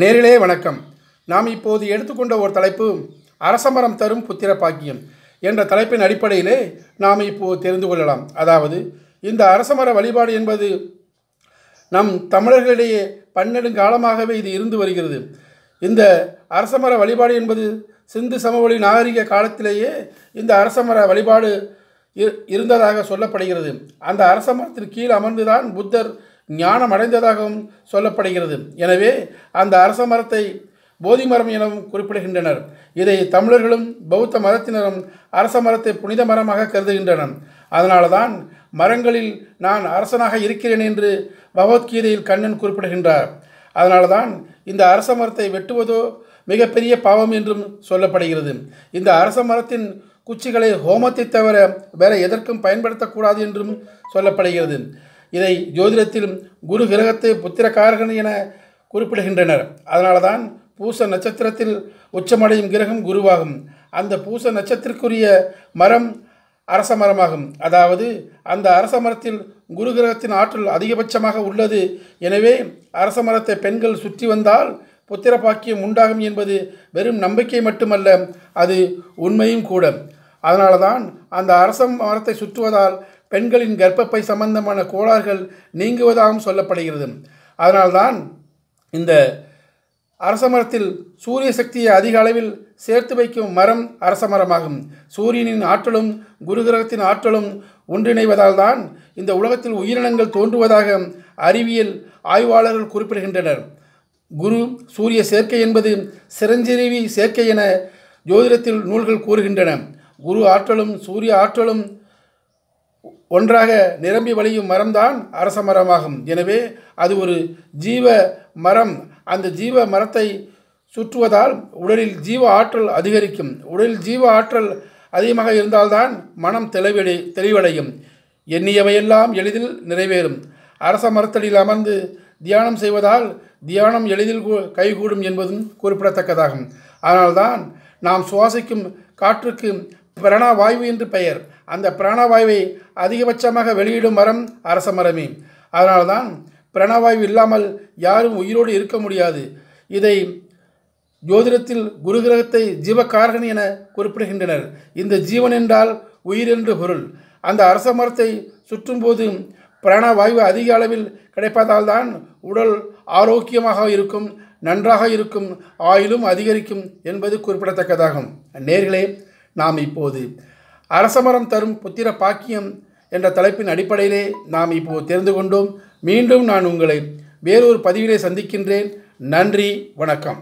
நேரிலே வணக்கம் நாம் இப்போது எடுத்துக்கொண்ட ஒரு தலைப்பு அரசமரம் தரும் புத்திர பாக்கியம் என்ற தலைப்பின் அடிப்படையிலே நாம் இப்போது தெரிந்து கொள்ளலாம் அதாவது இந்த அரசமர வழிபாடு என்பது நம் தமிழர்களிடையே பன்னெடுங்காலமாகவே இது இருந்து வருகிறது இந்த அரசமர வழிபாடு என்பது சிந்து சமவெளி நாகரிக காலத்திலேயே இந்த அரசமர வழிபாடு இருந்ததாக சொல்லப்படுகிறது அந்த அரசமரத்தின் கீழ் அமர்ந்துதான் புத்தர் ஞானம் அடைந்ததாகவும் சொல்லப்படுகிறது எனவே அந்த அரச மரத்தை போதி மரம் எனவும் குறிப்பிடுகின்றனர் இதை தமிழர்களும் பௌத்த மதத்தினரும் அரச மரத்தை புனித மரமாக கருதுகின்றனர் அதனால் தான் மரங்களில் நான் அரசனாக இருக்கிறேன் என்று பகவத்கீதையில் கண்ணன் குறிப்பிடுகின்றார் அதனால் தான் இந்த அரச மரத்தை வெட்டுவதோ மிகப்பெரிய பாவம் என்றும் சொல்லப்படுகிறது இந்த அரச மரத்தின் குச்சிகளை ஹோமத்தை தவிர வேற எதற்கும் பயன்படுத்தக்கூடாது என்றும் சொல்லப்படுகிறது இதை ஜோதிடத்தில் குரு கிரகத்தை புத்திரக்காரகன் என குறிப்பிடுகின்றனர் அதனால தான் பூச நட்சத்திரத்தில் உச்சமடையும் கிரகம் குருவாகும் அந்த பூச நட்சத்திரக்குரிய மரம் அரச மரமாகும் அதாவது அந்த அரச மரத்தில் குரு கிரகத்தின் ஆற்றல் அதிகபட்சமாக உள்ளது எனவே அரச மரத்தை பெண்கள் சுற்றி வந்தால் புத்திர பாக்கியம் உண்டாகும் என்பது வெறும் நம்பிக்கை மட்டுமல்ல அது உண்மையும் கூட அதனால்தான் தான் அந்த அரச மரத்தை சுற்றுவதால் பெண்களின் கர்ப்பப்பை சம்பந்தமான கோளாறுகள் நீங்குவதாகவும் சொல்லப்படுகிறது அதனால்தான் இந்த அரச மரத்தில் சூரிய சக்தியை அதிக அளவில் சேர்த்து வைக்கும் மரம் அரச மரமாகும் சூரியனின் ஆற்றலும் குரு கிரகத்தின் ஆற்றலும் ஒன்றிணைவதால் தான் இந்த உலகத்தில் உயிரினங்கள் தோன்றுவதாக அறிவியல் ஆய்வாளர்கள் குறிப்பிடுகின்றனர் குரு சூரிய சேர்க்கை என்பது சிரஞ்சீவி சேர்க்கை என ஜோதிடத்தில் நூல்கள் கூறுகின்றன குரு ஆற்றலும் சூரிய ஆற்றலும் ஒன்றாக நிரம்பி வழியும் மரம்தான் அரச மரமாகும் எனவே அது ஒரு ஜீவ மரம் அந்த ஜீவ மரத்தை சுற்றுவதால் உடலில் ஜீவ ஆற்றல் அதிகரிக்கும் உடலில் ஜீவ ஆற்றல் அதிகமாக இருந்தால்தான் மனம் தெளிவடை தெளிவடையும் எண்ணியவையெல்லாம் எளிதில் நிறைவேறும் அரச மரத்தடியில் அமர்ந்து தியானம் செய்வதால் தியானம் எளிதில் கைகூடும் என்பதும் குறிப்பிடத்தக்கதாகும் அதனால்தான் நாம் சுவாசிக்கும் காற்றுக்கு பிரணா வாயு என்று பெயர் அந்த பிராணவாயுவை அதிகபட்சமாக வெளியிடும் மரம் அரச மரமே அதனால்தான் பிராணவாயு இல்லாமல் யாரும் உயிரோடு இருக்க முடியாது இதை ஜோதிடத்தில் குருகிரகத்தை ஜீவக்காரகன் என குறிப்பிடுகின்றனர் இந்த ஜீவன் என்றால் உயிர் என்று பொருள் அந்த அரச மரத்தை சுற்றும்போது பிராணவாயு அதிக அளவில் கிடைப்பதால் தான் உடல் ஆரோக்கியமாக இருக்கும் நன்றாக இருக்கும் ஆயிலும் அதிகரிக்கும் என்பது குறிப்பிடத்தக்கதாகும் நேர்களே நாம் இப்போது அரசமரம் தரும் புத்திர பாக்கியம் என்ற தலைப்பின் அடிப்படையிலே நாம் இப்போது தெரிந்து கொண்டோம் மீண்டும் நான் உங்களை வேறொரு பதிவிலே சந்திக்கின்றேன் நன்றி வணக்கம்